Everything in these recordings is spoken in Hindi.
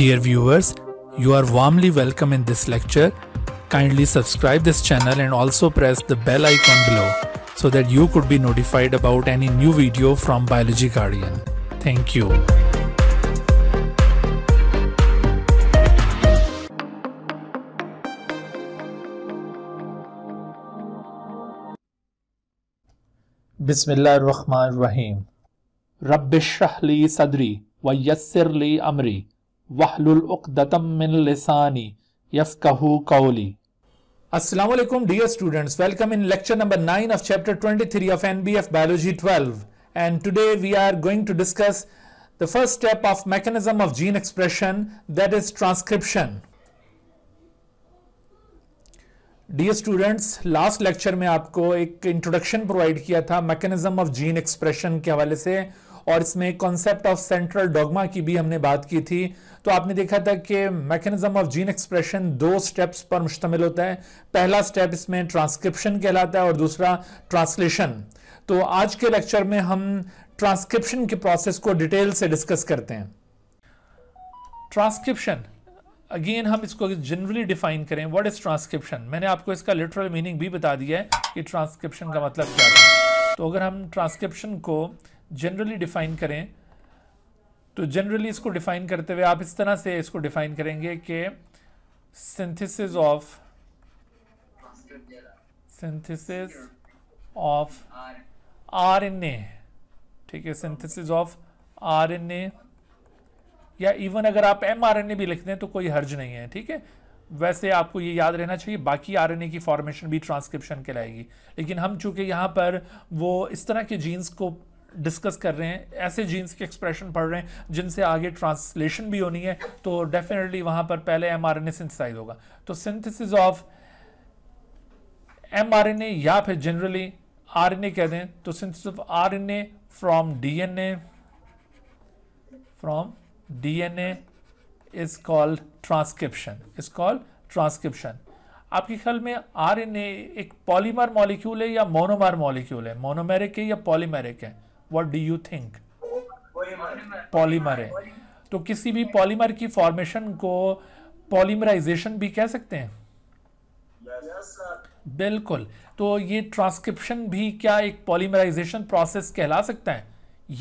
Dear viewers, you are warmly welcome in this lecture. Kindly subscribe this channel and also press the bell icon below so that you could be notified about any new video from Biology Guardian. Thank you. बिसमीम रबशहली सदरी व यसर ली Amri. First step of mechanism that is transcription dear students last lecture में आपको एक इंट्रोडक्शन प्रोवाइड किया था मैकेनिज्म ऑफ जीन एक्सप्रेशन के हवाले से और इसमें कॉन्सेप्ट ऑफ सेंट्रल डॉगमा की भी हमने बात की थी तो आपने देखा था कि मैकेनिज्म ऑफ जीन एक्सप्रेशन दो स्टेप्स पर मुश्तमिल होता है पहला स्टेप इसमें ट्रांसक्रिप्शन कहलाता है और दूसरा ट्रांसलेशन तो आज के लेक्चर में हम ट्रांसक्रिप्शन के प्रोसेस को डिटेल से डिस्कस करते हैं ट्रांसक्रिप्शन अगेन हम इसको जनरली डिफाइन करें व्हाट इज ट्रांसक्रिप्शन मैंने आपको इसका लिटरल मीनिंग भी बता दिया है कि ट्रांसक्रिप्शन का मतलब क्या है तो अगर हम ट्रांसक्रिप्शन को जनरली डिफाइन करें तो जनरली इसको डिफाइन करते हुए आप इस तरह से इसको डिफाइन करेंगे कि synthesis of synthesis of R N A ठीक है synthesis of R N A या इवन अगर आप एम आर एन ए भी लिख दें तो कोई हर्ज नहीं है ठीक है वैसे आपको ये याद रहना चाहिए बाकी आरएनए की फॉर्मेशन भी ट्रांसक्रिप्शन कहलाएगी लेकिन हम चूंकि यहाँ पर वो इस तरह के जीन्स को डिस्कस कर रहे हैं ऐसे जीन्स के एक्सप्रेशन पढ़ रहे हैं जिनसे आगे ट्रांसलेशन भी होनी है तो डेफिनेटली वहां पर पहले एम आर एन सिंथेसाइज होगा तो synthesis of M R N A या फिर जनरली आर एन ए कह दें तो synthesis of R N A from D N A from D N A is called transcription is called transcription आपके ख्याल में आर एन ए एक पॉलीमर मॉलिक्यूल है या मोनोमर मॉलिक्यूल है मोनोमेरिक है या पॉलीमेरिक है what do you think polymer है तो किसी भी पॉलीमर की फॉर्मेशन को पॉलीमराइजेशन भी कह सकते हैं yes, बिल्कुल तो ये ट्रांसक्रिप्शन भी क्या एक पॉलीमराइजेशन प्रोसेस कहला सकता है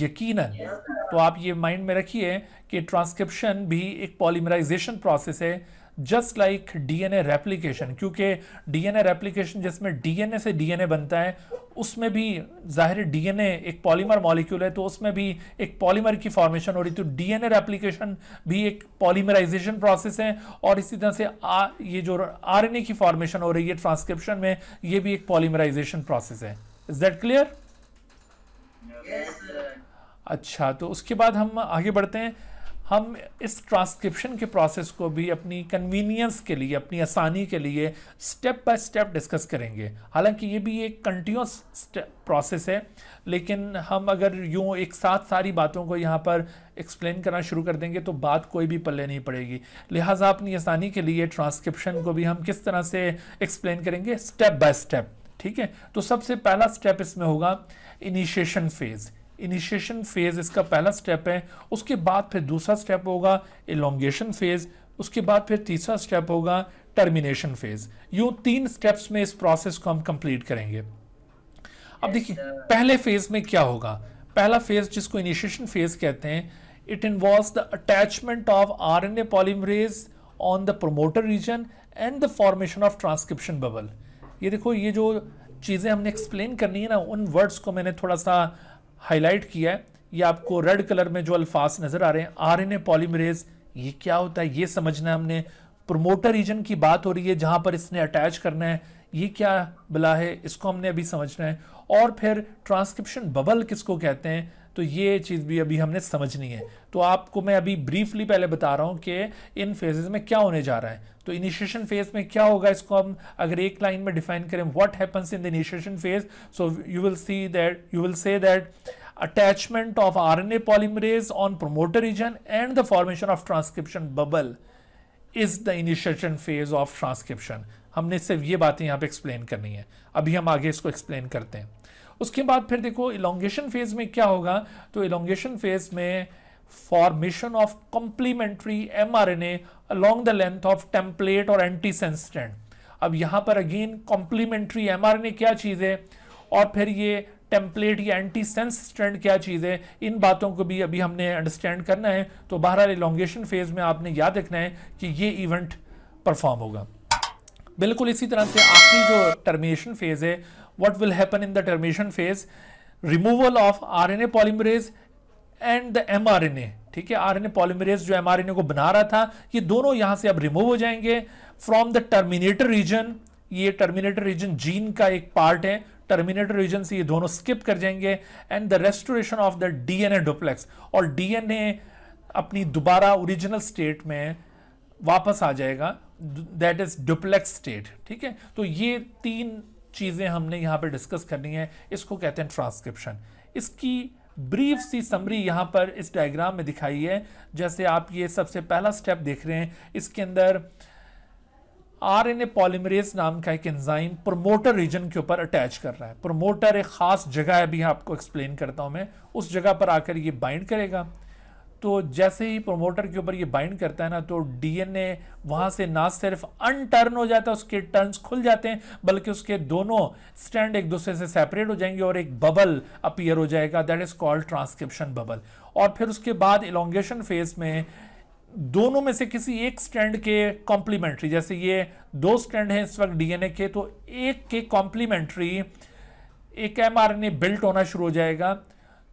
यकीनन yes, तो आप ये माइंड में रखिए कि ट्रांसक्रिप्शन भी एक पॉलीमराइजेशन प्रोसेस है जस्ट लाइक डीएनए रेप्लीकेशन क्योंकि डीएनए रेप्लीकेशन जिसमें डीएनए से डीएनए बनता है उसमें भी जाहिर डीएनए एक पॉलीमर मॉलिक्यूल है तो उसमें भी एक पॉलीमर की फॉर्मेशन हो रही थी तो डीएनए रेप्लीकेशन भी एक पॉलीमराइजेशन प्रोसेस है और इसी तरह से आ, ये जो आरएनए की फॉर्मेशन हो रही है ट्रांसक्रिप्शन में ये भी एक पॉलीमराइजेशन प्रोसेस है इज दैट क्लियर अच्छा तो उसके बाद हम आगे बढ़ते हैं हम इस ट्रांसक्रिप्शन के प्रोसेस को भी अपनी कन्वीनियंस के लिए अपनी आसानी के लिए स्टेप बाय स्टेप डिस्कस करेंगे हालांकि ये भी एक कंटिन्यूस प्रोसेस है लेकिन हम अगर यूँ एक साथ सारी बातों को यहाँ पर एक्सप्लेन करना शुरू कर देंगे तो बात कोई भी पल्ले नहीं पड़ेगी लिहाजा अपनी आसानी के लिए ट्रांसक्रिप्शन को भी हम किस तरह से एक्सप्लेन करेंगे स्टेप बाय स्टेप ठीक है तो सबसे पहला स्टेप इसमें होगा इनिशिएशन फेज़ इनिशिएशन फेज इसका पहला स्टेप है उसके बाद फिर दूसरा स्टेप होगा इलोंगेशन फेज उसके बाद फिर तीसरा स्टेप होगा टर्मिनेशन फेज यूं तीन स्टेप्स में इस प्रोसेस को हम कंप्लीट करेंगे अब देखिए पहले फेज में क्या होगा पहला फेज जिसको इनिशिएशन फेज कहते हैं the attachment of R N A polymerase on the promoter region and the formation of transcription bubble ये देखो ये जो चीज़ें हमने एक्सप्लेन करनी है ना उन वर्ड्स को मैंने थोड़ा सा हाईलाइट किया है ये आपको रेड कलर में जो अल्फाज नज़र आ रहे हैं आर एन ए पॉलीमरेज ये क्या होता है ये समझना है हमने प्रोमोटर रीजन की बात हो रही है जहां पर इसने अटैच करना है ये क्या बला है इसको हमने अभी समझना है और फिर ट्रांसक्रिप्शन बबल किसको कहते हैं तो ये चीज़ भी अभी हमने समझनी है तो आपको मैं अभी ब्रीफली पहले बता रहा हूँ कि इन फेजेज में क्या होने जा रहा है तो इनिशिएशन फेज में क्या होगा इसको हम अगर एक लाइन में डिफाइन करें what happens in the initiation phase so you will see that you will say that attachment of RNA polymerase on promoter region and the formation of transcription bubble is the initiation phase of transcription हमने सिर्फ ये बातें यहाँ पे एक्सप्लेन करनी है अभी हम आगे इसको एक्सप्लेन करते हैं उसके बाद फिर देखो इलोंगेशन फेज में क्या होगा तो इलोंगेशन फेज में formation of complementary M R N A along the length of template और एंटी सेंसटेंट अब यहाँ पर again complementary M R N A क्या चीज़ है और फिर ये template or antisense stand क्या चीज़ है इन बातों को भी अभी हमने अंडरस्टैंड करना है तो बहरहाल इलोंगेशन फेज में आपने याद रखना है कि ये इवेंट परफॉर्म होगा बिल्कुल इसी तरह से आखिरी जो टर्मिनेशन फेज़ है what will happen in the termination phase removal of RNA polymerase and the mRNA ठीक है आरएनए पॉलीमरेज जो एमआरएनए को बना रहा था ये दोनों यहां से अब रिमूव हो जाएंगे फ्रॉम द टर्मिनेटर रीजन ये टर्मिनेटर रीजन जीन का एक पार्ट है टर्मिनेटर रीजन से ये दोनों स्किप कर जाएंगे and the restoration of the DNA duplex और डीएनए अपनी दोबारा ओरिजिनल स्टेट में वापस आ जाएगा दैट इज डुप्लेक्स स्टेट ठीक है तो ये तीन चीज़ें हमने यहाँ पे डिस्कस करनी है इसको कहते हैं ट्रांसक्रिप्शन इसकी ब्रीफ सी समरी यहाँ पर इस डायग्राम में दिखाई है जैसे आप ये सबसे पहला स्टेप देख रहे हैं इसके अंदर आर एन ए पॉलीमरेज नाम का एक एंजाइम प्रोमोटर रीजन के ऊपर अटैच कर रहा है प्रोमोटर एक ख़ास जगह है भी आपको एक्सप्लेन करता हूँ मैं उस जगह पर आकर ये बाइंड करेगा तो जैसे ही प्रोमोटर के ऊपर ये बाइंड करता है ना तो डीएनए वहाँ से ना सिर्फ अनटर्न हो जाता है उसके टर्न्स खुल जाते हैं बल्कि उसके दोनों स्टैंड एक दूसरे से सेपरेट हो जाएंगे और एक बबल अपीयर हो जाएगा that is called transcription bubble और फिर उसके बाद इलोंगेशन फेज में दोनों में से किसी एक स्टैंड के कॉम्प्लीमेंट्री जैसे ये दो स्टैंड हैं इस वक्त डीएनए के तो एक के कॉम्प्लीमेंट्री एक एमआरएनए बिल्ट होना शुरू हो जाएगा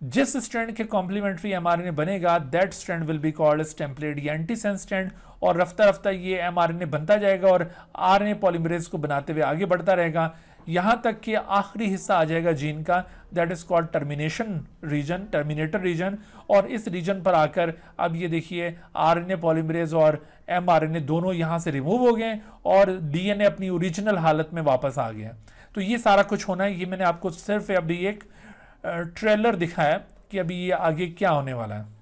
जिस स्ट्रैंड के कॉम्प्लीमेंट्री एम बनेगा that strand will be called as template या एंटीसेंस स्टैंड और रफ्ता रफ्ता ये एमआरएनए बनता जाएगा और आरएनए पॉलीमरेज को बनाते हुए आगे बढ़ता रहेगा यहाँ तक कि आखिरी हिस्सा आ जाएगा जीन का that is called termination region terminator region और इस रीजन पर आकर अब ये देखिए आरएनए पॉलीमरेज और एमआरएनए दोनों यहाँ से रिमूव हो गए और डीएनए अपनी ओरिजिनल हालत में वापस आ गया तो ये सारा कुछ होना है ये मैंने आपको सिर्फ अभी एक ट्रेलर दिखाया कि अभी ये आगे क्या होने वाला है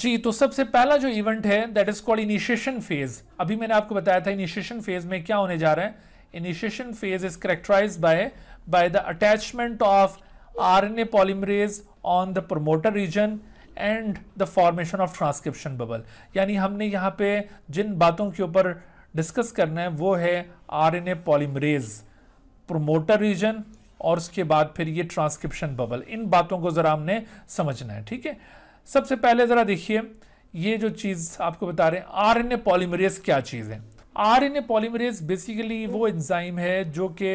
जी तो सबसे पहला जो इवेंट है that is called initiation phase अभी मैंने आपको बताया था इनिशिएशन फेज में क्या होने जा रहा है initiation phase is characterize by by the attachment of RNA polymerase on the promoter region and the formation of transcription bubble यानी हमने यहाँ पे जिन बातों के ऊपर डिस्कस करना है वो है R N A polymerase promoter region और उसके बाद फिर ये ट्रांसक्रिप्शन बबल इन बातों को ज़रा हमने समझना है ठीक है सबसे पहले ज़रा देखिए ये जो चीज़ आपको बता रहे हैं ए पॉलीमरेज क्या चीज़ है ए पॉलीमरेज बेसिकली वो एंजाइम है जो कि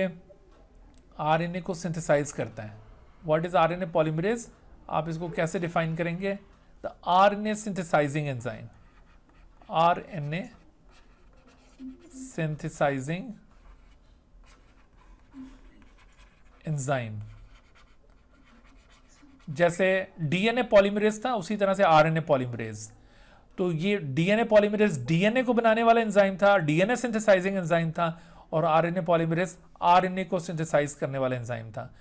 ए को सिंथेसाइज करता है व्हाट इज़ ए पॉलीमरेज आप इसको कैसे डिफाइन करेंगे the A synthesizing enzyme RNA synthesizing enzyme जैसे डीएनए पॉलीमरेज था उसी तरह से आरएनए पॉलीमरेज तो ये डीएनए पॉलीमरेज डीएनए को बनाने वाला एंजाइम था डीएनए सिंथेसाइजिंग एंजाइम था और आरएनए पॉलीमरेज आरएनए को सिंथेसाइज करने वाला एंजाइम था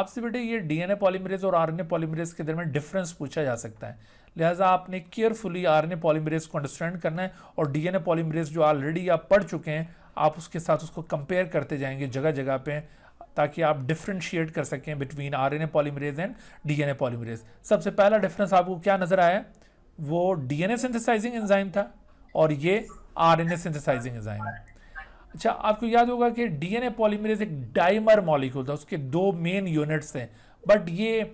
आपसे बेटे ये डीएनए पॉलीमरेज और आरएनए पॉलीमरेज के दरमियान डिफरेंस पूछा जा सकता है लिहाजा आपने केयरफुली आरएनए पॉलीमरेज को अंडरस्टैंड करना है और डीएनए पॉलीमरेज जो ऑलरेडी आप पढ़ चुके हैं आप उसके साथ उसको कंपेयर करते जाएंगे जगह जगह पे ताकि आप डिफ्रेंशिएट कर सकें between R N A polymerase and D N A polymerase सबसे पहला डिफरेंस आपको क्या नज़र आया वो D N A synthesizing enzyme था और ये R N A synthesizing enzyme है अच्छा आपको याद होगा कि डी एन ए पॉलीमरेज एक डाइमर मॉलिक्यूल था उसके दो मेन यूनिट्स हैं बट ये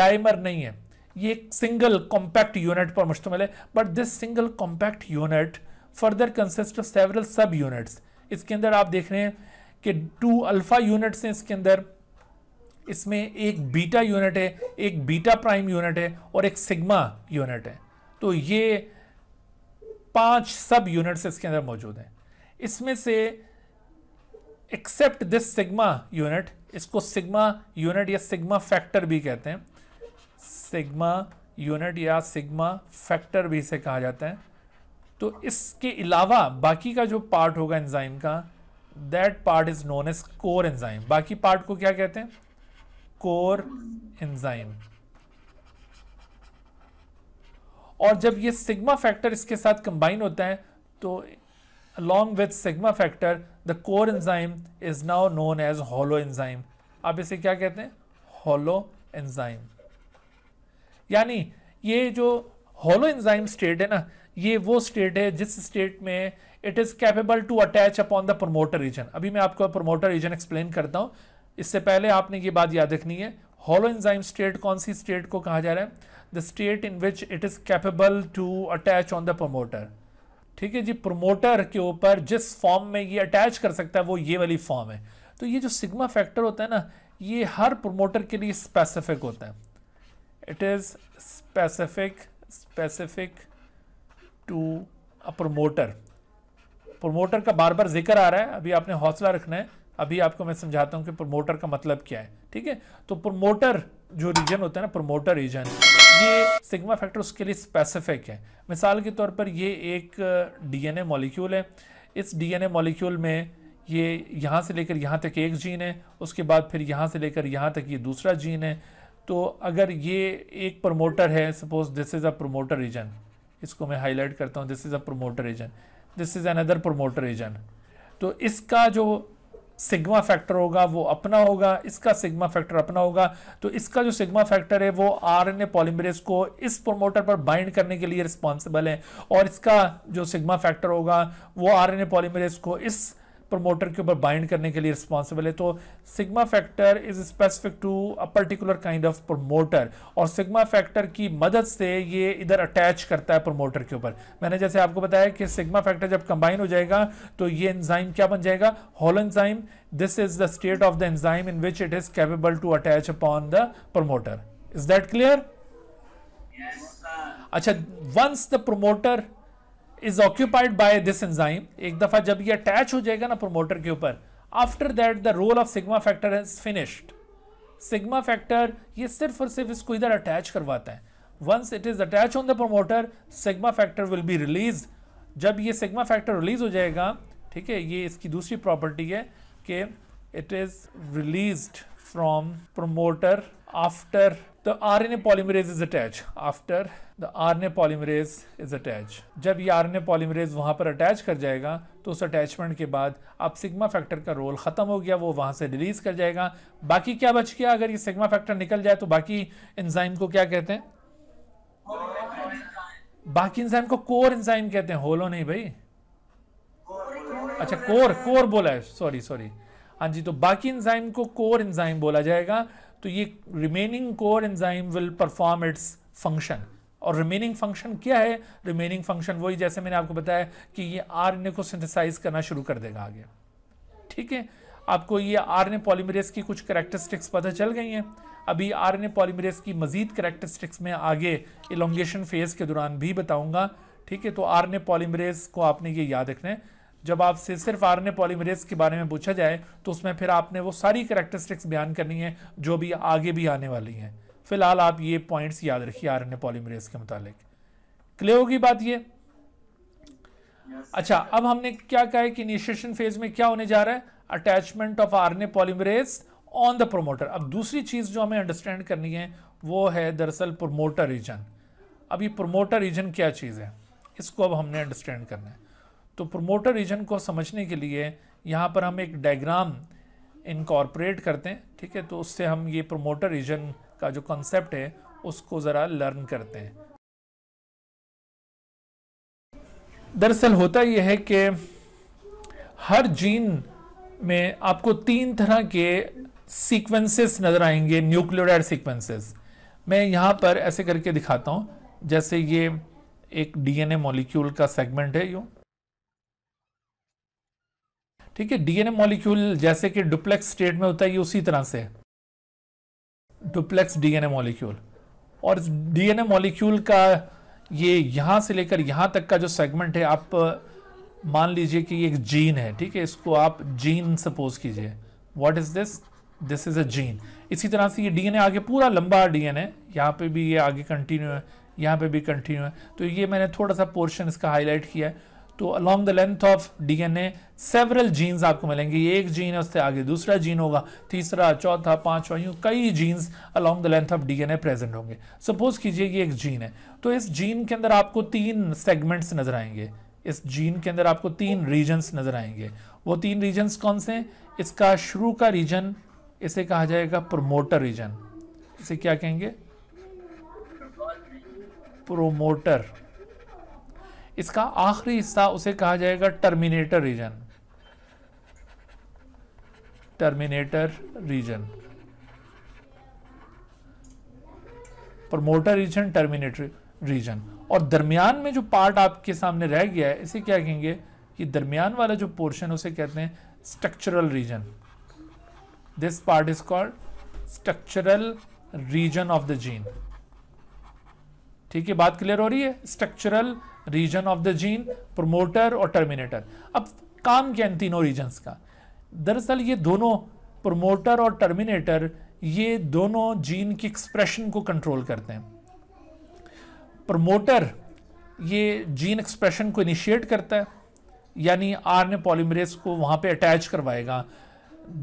डाइमर नहीं है ये एक सिंगल कॉम्पैक्ट यूनिट पर मुश्तमिल है but this single compact unit further consist of several subunits इसके अंदर आप देख रहे हैं कि टू अल्फा यूनिट्स हैं इसके अंदर इसमें एक बीटा यूनिट है एक बीटा प्राइम यूनिट है और एक सिग्मा यूनिट है तो ये पांच सब यूनिट्स इसके अंदर मौजूद हैं इसमें से एक्सेप्ट दिस सिग्मा यूनिट इसको सिग्मा यूनिट या सिग्मा फैक्टर भी कहते हैं सिग्मा यूनिट या सिग्मा फैक्टर भी इसे कहा जाता है तो इसके अलावा बाकी का जो पार्ट होगा एंजाइम का that part is known as core enzyme बाकी पार्ट को क्या कहते हैं कोर एंजाइम और जब ये सिग्मा फैक्टर इसके साथ कंबाइन होता है तो along with sigma factor the core enzyme is now known as holoenzyme आप इसे क्या कहते हैं होलो एंजाइम यानी ये जो होलो एंजाइम स्टेट है ना ये वो स्टेट है जिस स्टेट में it is capable to attach upon the promoter region अभी मैं आपको प्रोमोटर रीजन एक्सप्लेन करता हूँ इससे पहले आपने ये बात याद रखनी है हॉलो इंजाइम स्टेट कौन सी स्टेट को कहा जा रहा है the state in which it is capable to attach on the promoter ठीक है जी प्रोमोटर के ऊपर जिस फॉर्म में ये अटैच कर सकता है वो ये वाली फॉर्म है तो ये जो सिग्मा फैक्टर होता है ना ये हर प्रोमोटर के लिए स्पेसिफिक होता है it is specific specific to a promoter promoter का बार बार जिक्र आ रहा है अभी आपने हौसला रखना है अभी आपको मैं समझाता हूँ कि प्रोमोटर का मतलब क्या है ठीक है तो प्रोमोटर जो रीजन होता है ना प्रोमोटर रीजन ये सिग्मा फैक्टर उसके लिए स्पेसिफिक है मिसाल के तौर पर ये एक डीएनए मॉलिक्यूल है इस डीएनए मॉलिक्यूल में ये यहाँ से लेकर यहाँ तक एक जीन है उसके बाद फिर यहाँ से लेकर यहाँ तक ये दूसरा जीन है तो अगर ये एक प्रोमोटर है suppose this is a promoter region इसको मैं हाईलाइट करता हूँ this is a promoter region this is another promoter region तो इसका जो सिग्मा फैक्टर होगा वो अपना होगा इसका सिग्मा फैक्टर अपना होगा तो इसका जो सिग्मा फैक्टर है वो आरएनए पॉलीमरेज को इस प्रोमोटर पर बाइंड करने के लिए रिस्पॉन्सिबल है और इसका जो सिग्मा फैक्टर होगा वो आरएनए पॉलीमरेज को इस प्रमोटर के ऊपर बाइंड करने के लिए रिस्पॉन्सिबल है तो sigma factor is specific to a particular kind of promoter और सिग्मा फैक्टर की मदद से ये इधर अटैच करता है प्रमोटर के ऊपर मैंने जैसे आपको बताया कि सिग्मा फैक्टर जब कंबाइन हो जाएगा तो ये एंजाइम क्या बन जाएगा whole enzyme this is the state of the enzyme in which it is capable to attach upon the promoter is that clear अच्छा once the promoter is occupied by this enzyme एक दफा जब ये अटैच हो जाएगा ना प्रोमोटर के ऊपर after that the role of sigma factor is finished sigma factor ये सिर्फ और सिर्फ इसको इधर अटैच करवाता है once it is attach on the promoter sigma factor will be release जब ये सिग्मा फैक्टर रिलीज हो जाएगा ठीक है ये इसकी दूसरी प्रॉपर्टी है कि it is release from promoter after the R N A polymerase is attach after the R polymerase is attach जब ये आर पॉलीमरेज वहाँ पर अटैच कर जाएगा तो उस अटैचमेंट के बाद अब सिग्मा फैक्टर का रोल ख़त्म हो गया वो वहाँ से रिलीज़ कर जाएगा बाकी क्या बच गया अगर ये सिग्मा फैक्टर निकल जाए तो बाकी इंजाइम को क्या कहते हैं बाकी इंजाइम को कोर इंजाइम कहते हैं होलो नहीं भाई अच्छा कोर कोर बोला है सॉरी सॉरी हाँ जी तो बाकी इंजाइम को कोर इंजाइम बोला जाएगा तो ये remaining core enzyme will perform its function और रिमेनिंग फंक्शन क्या है रिमेनिंग फंक्शन वही जैसे मैंने आपको बताया कि ये आर को सिंथेसाइज करना शुरू कर देगा आगे ठीक है आपको ये आर पॉलीमरेस की कुछ करेक्टरिस्टिक्स पता चल गई हैं अभी आर पॉलीमरेस की मजीद करेक्टरिस्टिक्स में आगे इलोंगेशन फेज के दौरान भी बताऊंगा ठीक है तो आर पॉलीमरेस को आपने ये याद रखना है जब आपसे सिर्फ आर पॉलीमरेस के बारे में पूछा जाए तो उसमें फिर आपने वो सारी करेक्टरिस्टिक्स बयान करनी है जो भी आगे भी आने वाली हैं फिलहाल आप ये पॉइंट्स याद रखिए आर एन पॉलीमरेज के मुतालिक क्लियर होगी बात ये अच्छा अब हमने क्या कहा है कि इनिशिएशन फेज में क्या होने जा रहा है attachment of R N polymerase on the promoter अब दूसरी चीज जो हमें अंडरस्टैंड करनी है वो है दरअसल प्रोमोटर रीजन अब ये प्रोमोटर रीजन क्या चीज़ है इसको अब हमने अंडरस्टैंड करना है तो प्रोमोटर रीजन को समझने के लिए यहां पर हम एक डायग्राम इनकॉर्पोरेट करते हैं ठीक है तो उससे हम ये प्रोमोटर रीजन का जो कॉन्सेप्ट है उसको ज़रा लर्न करते हैं दरअसल होता यह है कि हर जीन में आपको तीन तरह के सीक्वेंसेस नज़र आएंगे न्यूक्लियोडाइड सीक्वेंसेस मैं यहां पर ऐसे करके दिखाता हूं जैसे ये एक डीएनए मॉलिक्यूल का सेगमेंट है यू ठीक है डीएनए मॉलिक्यूल जैसे कि डुप्लेक्स स्टेट में होता है ये उसी तरह से है डुप्लेक्स डीएनए मॉलिक्यूल और इस डीएनए मॉलिक्यूल का ये यहाँ से लेकर यहाँ तक का जो सेगमेंट है आप मान लीजिए कि ये एक जीन है ठीक है इसको आप जीन सपोज कीजिए what is this this is a gene इसी तरह से ये डीएनए आगे पूरा लंबा डीएनए यहाँ पे भी ये आगे कंटिन्यू है यहाँ पे भी कंटिन्यू है तो ये मैंने थोड़ा सा पोर्शन इसका हाईलाइट किया है तो along the length of DNA several genes आपको मिलेंगे ये एक जीन है उससे आगे दूसरा जीन होगा तीसरा चौथा पांचवा यूं कई genes along the length of DNA present होंगे सपोज कीजिए कि एक जीन है तो इस जीन के अंदर आपको तीन सेगमेंट्स नजर आएंगे इस जीन के अंदर आपको तीन रीजन्स नजर आएंगे वो तीन रीजन्स कौन से हैं इसका शुरू का रीजन इसे कहा जाएगा प्रोमोटर रीजन इसे क्या कहेंगे प्रोमोटर इसका आखिरी हिस्सा उसे कहा जाएगा terminator region terminator region promoter region terminator region और दरमियान में जो पार्ट आपके सामने रह गया है इसे क्या कहेंगे कि दरमियान वाला जो पोर्शन उसे कहते हैं structural region this part is called structural region of the gene ठीक है बात क्लियर हो रही है structural region of the gene promoter और टर्मिनेटर अब काम क्या इन तीनों रीजन्स का दरअसल ये दोनों प्रोमोटर और टर्मिनेटर ये दोनों जीन की एक्सप्रेशन को कंट्रोल करते हैं प्रोमोटर ये जीन एक्सप्रेशन को इनिशिएट करता है यानी आर ने पॉलीमरेज को वहाँ पे अटैच करवाएगा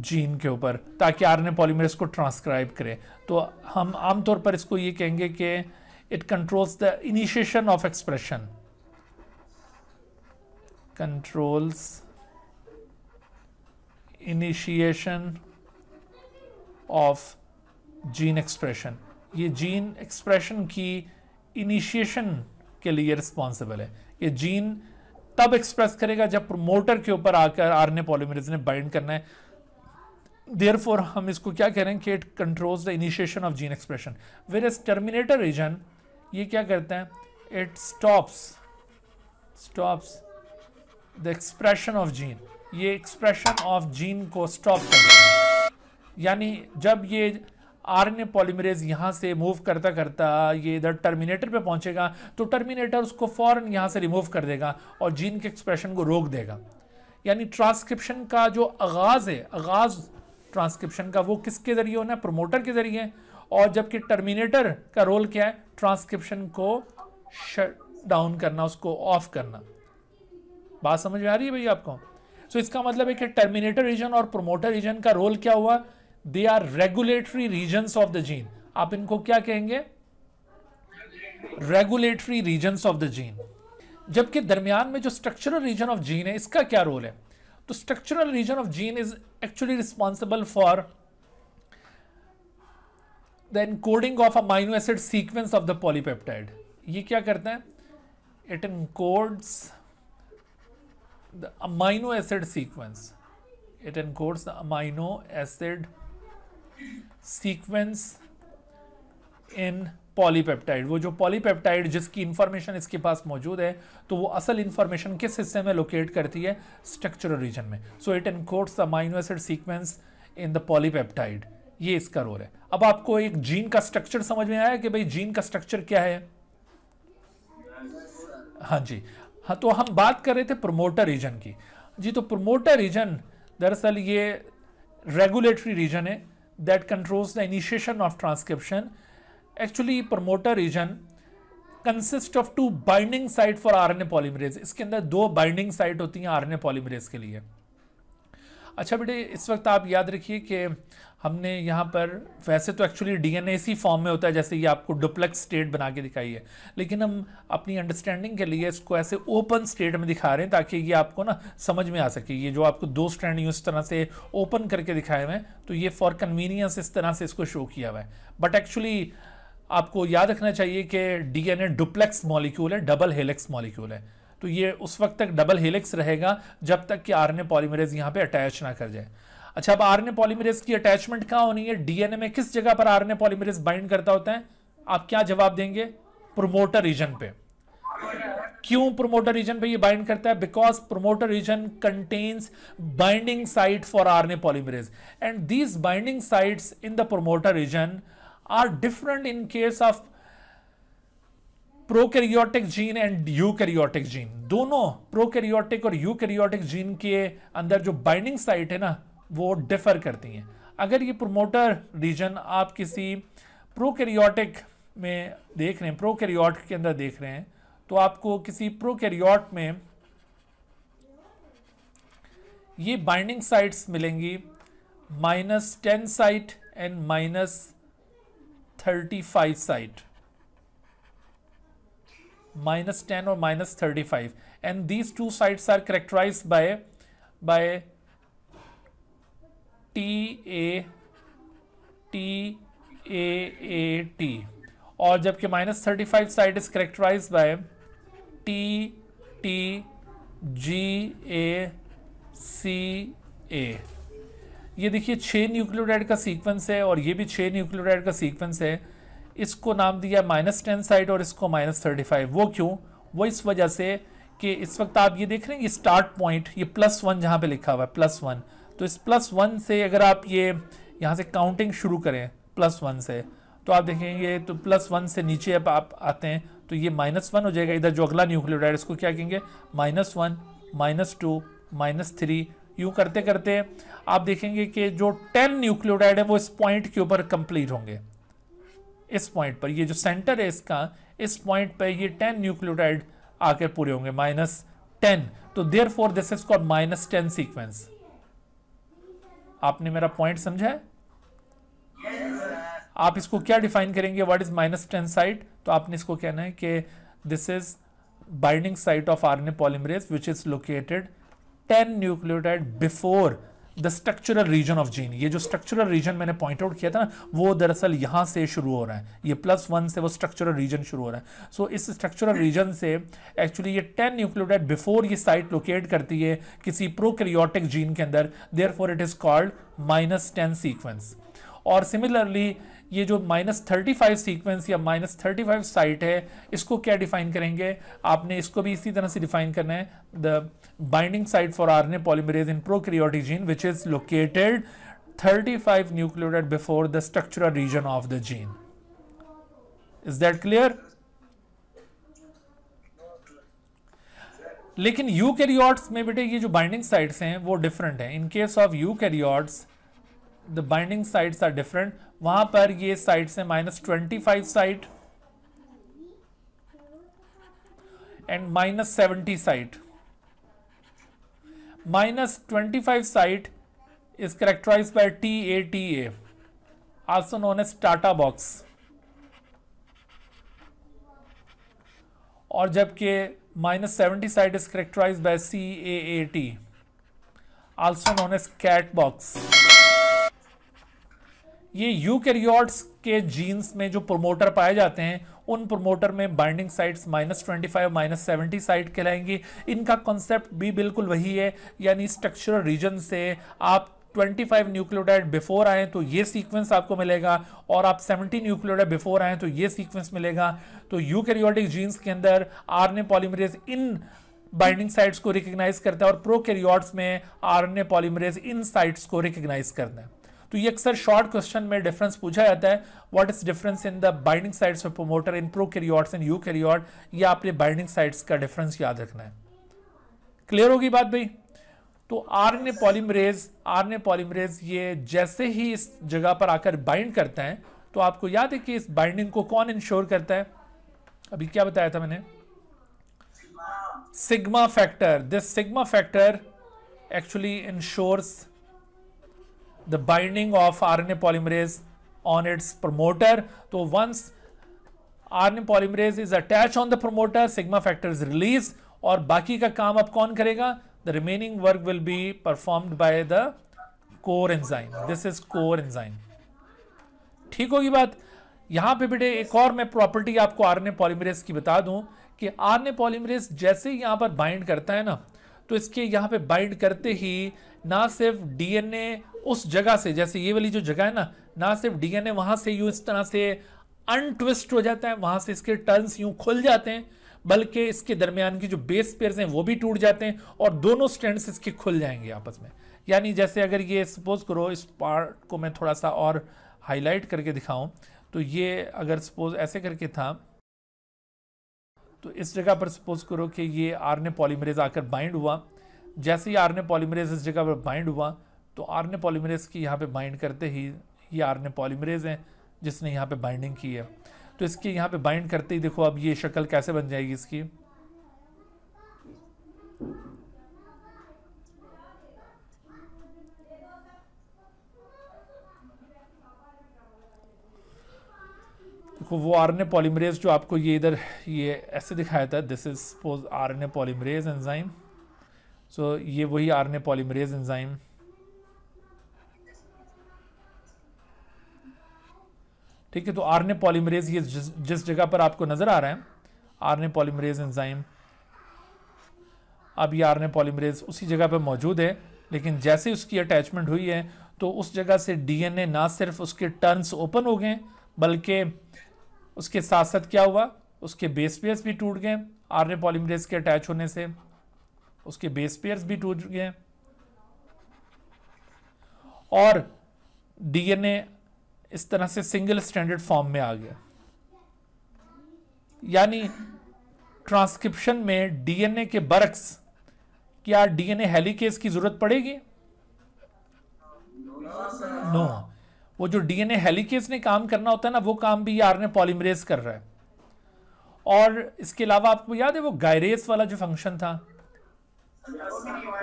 जीन के ऊपर ताकि आर ने पॉलीमरेज को ट्रांसक्राइब करे तो हम आमतौर पर इसको ये कहेंगे कि it controls the initiation of expression controls initiation of gene expression ये जीन एक्सप्रेशन की इनिशिएशन के लिए रिस्पॉन्सिबल है ये जीन तब एक्सप्रेस करेगा जब प्रोमोटर के ऊपर आकर आर ए पॉलीमरेज ने बाइंड करना है देयर फोर हम इसको क्या कह रहे हैं कि it controls the initiation of gene expression whereas terminator region ये क्या करते हैं it stops stops the expression of gene ये एक्सप्रेशन ऑफ जीन को स्टॉप कर देगा यानी जब ये आर एन ए पॉलीमरेज यहाँ से मूव करता करता ये इधर टर्मिनेटर पे पहुँचेगा तो टर्मिनेटर उसको फ़ौरन यहाँ से रिमूव कर देगा और जीन के एक्सप्रेशन को रोक देगा यानी ट्रांसक्रिप्शन का जो आगाज़ है आगाज़ ट्रांसक्रिप्शन का वो किसके ज़रिए होना है प्रोमोटर के ज़रिए और जबकि टर्मिनेटर का रोल क्या है ट्रांसक्रिप्शन को शट डाउन करना उसको ऑफ करना बात समझ में आ रही है भैया आपको सो so, इसका मतलब है कि टर्मिनेटर रीजन और प्रोमोटर रीजन का रोल क्या हुआ they are regulatory region of the gene आप इनको क्या कहेंगे regulatory region of the gene जबकि दरमियान में जो स्ट्रक्चरल रीजन ऑफ जीन है इसका क्या रोल है तो structural region of gene is actually responsible for the encoding of amino acid sequence of the polypeptide ये क्या करते हैं it encodes the amino acid sequence. It encodes the amino acid sequence in polypeptide वो जो पॉलीपेप्टाइड जिसकी इंफॉर्मेशन इसके पास मौजूद है तो वो असल इंफॉर्मेशन किस हिस्से में लोकेट करती है स्ट्रक्चरल रीजन में so it encodes amino acid sequence in the polypeptide ये इसका रोल है अब आपको एक जीन का स्ट्रक्चर समझ में आया कि भाई जीन का स्ट्रक्चर क्या है हाँ जी हाँ तो हम बात कर रहे थे प्रोमोटर रीजन की जी तो प्रोमोटर रीजन दरअसल ये रेगुलेटरी रीजन है that controls the initiation of transcription actually promoter region consist of two binding site for RNA polymerase इसके अंदर दो बाइंडिंग साइट होती हैं आरएनए पॉलीमरेज के लिए अच्छा बेटे इस वक्त आप याद रखिए कि हमने यहाँ पर वैसे तो एक्चुअली डीएनए इसी फॉर्म में होता है जैसे ये आपको डुप्लेक्स स्टेट बना के दिखाई है लेकिन हम अपनी अंडरस्टैंडिंग के लिए इसको ऐसे ओपन स्टेट में दिखा रहे हैं ताकि ये आपको ना समझ में आ सके ये जो आपको दो स्टैंड इस तरह से ओपन करके दिखाए हुए हैं तो ये फॉर कन्वीनियंस इस तरह से इसको शो किया हुआ है बट एक्चुअली आपको याद रखना चाहिए कि डीएनए डुप्लेक्स मॉलिक्यूल है डबल हेलेक्स मॉलिक्यूल है तो ये उस वक्त तक डबल हेलेक्स रहेगा जब तक कि आरएनए पॉलीमरेज यहाँ पे अटैच ना कर जाए अच्छा अब आरएनए पॉलीमरेज की अटैचमेंट कहा होनी है डीएनए में किस जगह पर आरएनए पॉलीमरेज बाइंड करता होता है आप क्या जवाब देंगे प्रोमोटर रीजन पे क्यों प्रोमोटर रीजन पे ये बाइंड करता है because promoter region contains binding site for RNA polymerase and these binding sites in the promoter region are different in case of prokaryotic gene and eukaryotic gene दोनों प्रोकैरियोटिक और यूकैरियोटिक जीन के अंदर जो बाइंडिंग साइट है ना वो डिफ़र करती हैं अगर ये प्रोमोटर रीजन आप किसी प्रोकैरियोटिक में देख रहे हैं प्रोकैरियोट के अंदर देख रहे हैं तो आपको किसी प्रोकैरियोट में ये बाइंडिंग साइट्स मिलेंगी minus ten site and minus thirty five site minus ten और minus thirty five and these two sites are characterize by by T A T A A T और जबकि minus thirty five side is characterize by T T G A C A ये देखिए छः न्यूक्लियोटाइड का सीक्वेंस है और ये भी छः न्यूक्लियोटाइड का सीक्वेंस है इसको नाम दिया माइनस टेन साइड और इसको माइनस थर्टी फाइव वो क्यों वो इस वजह से कि इस वक्त आप ये देख रहे हैं कि स्टार्ट पॉइंट ये प्लस वन जहाँ पे लिखा हुआ है प्लस वन तो इस प्लस वन से अगर आप ये यहाँ से काउंटिंग शुरू करें प्लस वन से तो आप देखेंगे तो प्लस वन से नीचे अब आप आते हैं तो ये माइनस वन हो जाएगा इधर जो अगला न्यूक्लियोटाइड इसको क्या कहेंगे minus one minus two minus three यूँ करते करते आप देखेंगे कि जो टेन न्यूक्लियोटाइड है वो इस पॉइंट के ऊपर कंप्लीट होंगे इस पॉइंट पर ये जो सेंटर है इसका इस पॉइंट पर ये टेन न्यूक्लियोटाइड आकर पूरे होंगे माइनस टेन तो therefore this is called minus ten sequence आपने मेरा पॉइंट समझा है yes, आप इसको क्या डिफाइन करेंगे what is minus ten site तो आपने इसको कहना है कि this is binding site of RNA polymerase which is located ten nucleotide before the structural region of gene ये जो स्ट्रक्चरल रीजन मैंने पॉइंट आउट किया था ना वो दरअसल यहाँ से शुरू हो रहा है ये प्लस वन से वो स्ट्रक्चरल रीजन शुरू हो रहा है सो so, इस स्ट्रक्चरल रीजन से एक्चुअली ये टेन न्यूक्लियोटाइड बिफोर ये साइट लोकेट करती है किसी प्रोक्रियोटिक जीन के अंदर there it is called minus ten sequence और सिमिलरली ये जो माइनस थर्टी फाइव सीक्वेंस या माइनस थर्टी फाइव साइट है इसको क्या डिफाइन करेंगे आपने इसको भी इसी तरह से डिफाइन करना है द बाइंडिंग साइट फॉर ने polymerase in gene which is located thirty five nucleotide before the structural region of the gene is that clear लेकिन यूकैरियोट्स में बेटे ये जो बाइंडिंग साइट्स हैं वो डिफरेंट हैं in case of eukaryotes the binding sides are different वहां पर ये साइड्स हैं minus twenty five site and minus seventy site minus twenty side minus 25 site is characterized by TATA also known as TATA box और जबकि minus seventy site is characterize by C A A T also known as CAAT box ये यूकैरियोट्स के जीन्स में जो प्रोमोटर पाए जाते हैं उन प्रोमोटर में binding sites minus twenty five minus seventy site कहलाएंगे इनका कॉन्सेप्ट भी बिल्कुल वही है यानी स्ट्रक्चरल रीजन से आप 25 न्यूक्लियोटाइड बिफोर आए तो ये सीक्वेंस आपको मिलेगा और आप 70 न्यूक्लियोटाइड बिफोर आए तो ये सीक्वेंस मिलेगा तो यूकैरियोटिक जीन्स के अंदर आरएनए पॉलीमरेज इन बाइंडिंग साइट्स को रिकग्नाइज करता है और प्रोकैरियोट्स में आरएनए पॉलीमरेज इन साइट्स को रिकग्नाइज करता है तो ये अक्सर शॉर्ट क्वेश्चन में डिफरेंस पूछा जाता है what is difference in the binding sides of promoter in prokaryotes and eukaryote ये आपने बाइंडिंग साइड्स का डिफरेंस याद रखना है क्लियर होगी बात भाई तो आर ने पॉलीमरेज आर ने पॉलीमरेज ये जैसे ही इस जगह पर आकर बाइंड करता है तो आपको याद है कि इस बाइंडिंग को कौन इंश्योर करता है अभी क्या बताया था मैंने sigma factor this sigma factor actually ensures the binding of R N A of on its promoter तो once R N A polymerase is attach on the promoter sigma factor is release और बाकी का काम अब कौन करेगा the remaining work will be performed by the core enzyme this is core enzyme ठीक होगी बात यहां पे बेटे एक और मैं प्रॉपर्टी आपको आर एन ए पॉलीमरेज की बता दूं कि आर एन ए पॉलीमरेज जैसे ही यहां पर बाइंड करता है ना तो इसके यहां पे बाइंड करते ही ना सिर्फ डीएनए उस जगह से जैसे ये वाली जो जगह है ना ना सिर्फ डीएनए वहां से यूं इस तरह से अनट्विस्ट हो जाता है वहां से इसके टर्न्स यूं खुल जाते हैं बल्कि इसके दरमियान की जो बेस पेयर्स हैं वो भी टूट जाते हैं और दोनों स्टैंड इसके खुल जाएंगे आपस में यानी जैसे अगर ये सपोज करो इस पार्ट को मैं थोड़ा सा और हाईलाइट करके दिखाऊं तो ये अगर सपोज ऐसे करके था तो इस जगह पर सपोज करो कि ये आर पॉलीमरेज आकर बाइंड हुआ जैसे ही आरने पॉलीमरेज इस जगह पर बाइंड हुआ तो आरने पॉलीमरेज की यहाँ पे बाइंड करते ही ये आरने पॉलीमरेज हैं जिसने यहाँ पे बाइंडिंग की है तो इसकी यहाँ पे बाइंड करते ही देखो अब ये शक्ल कैसे बन जाएगी इसकी देखो वो आरएनए पॉलीमरेज जो आपको ये इधर ये ऐसे दिखाया था this is suppose RNA polymerase enzyme so ये वही आरएनए पॉलीमरेज एंजाइम ठीक है तो आरने पॉलीमरेज ये जिस, जगह पर आपको नजर आ रहा है आरने पॉलीमरेज एंजाइम अब ये आरने पॉलीमरेज उसी जगह पर मौजूद है लेकिन जैसे उसकी अटैचमेंट हुई है तो उस जगह से डीएनए ना सिर्फ उसके टर्न्स ओपन हो गए बल्कि उसके साथ साथ क्या हुआ उसके बेस पेयर्स भी टूट गए आरने पॉलीमरेज के अटैच होने से उसके बेस पेयर्स भी टूट गए और डीएनए इस तरह से सिंगल स्टैंडर्ड फॉर्म में आ गया यानी ट्रांसक्रिप्शन में डीएनए के बरक्स क्या डीएनए हेलीकेस की जरूरत पड़ेगी नो no. वो जो डीएनए हेलीकेस ने काम करना होता है ना वो काम भी यार ने पॉलीमरेज कर रहा है और इसके अलावा आपको याद है वो गायरेस वाला जो फंक्शन था